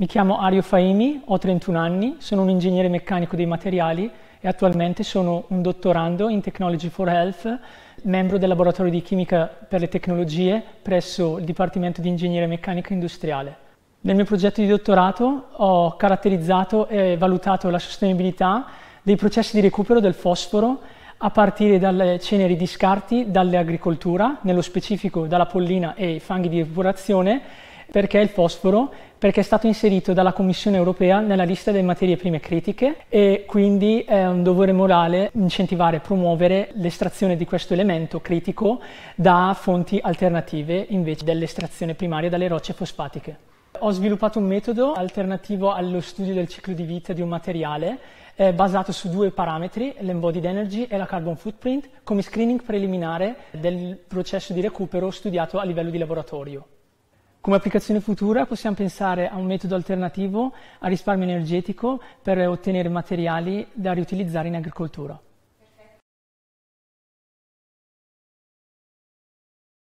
Mi chiamo Ario Faimi, ho 31 anni, sono un ingegnere meccanico dei materiali e attualmente sono un dottorando in Technology for Health, membro del laboratorio di chimica per le tecnologie presso il Dipartimento di Ingegneria Meccanica Industriale. Nel mio progetto di dottorato ho caratterizzato e valutato la sostenibilità dei processi di recupero del fosforo a partire dalle ceneri di scarti dall'agricoltura, nello specifico dalla pollina e i fanghi di evaporazione perché il fosforo? Perché è stato inserito dalla Commissione europea nella lista delle materie prime critiche e quindi è un dovere morale incentivare e promuovere l'estrazione di questo elemento critico da fonti alternative invece dell'estrazione primaria dalle rocce fosfatiche. Ho sviluppato un metodo alternativo allo studio del ciclo di vita di un materiale eh, basato su due parametri, l'embodied energy e la carbon footprint, come screening preliminare del processo di recupero studiato a livello di laboratorio. Come applicazione futura possiamo pensare a un metodo alternativo a risparmio energetico per ottenere materiali da riutilizzare in agricoltura.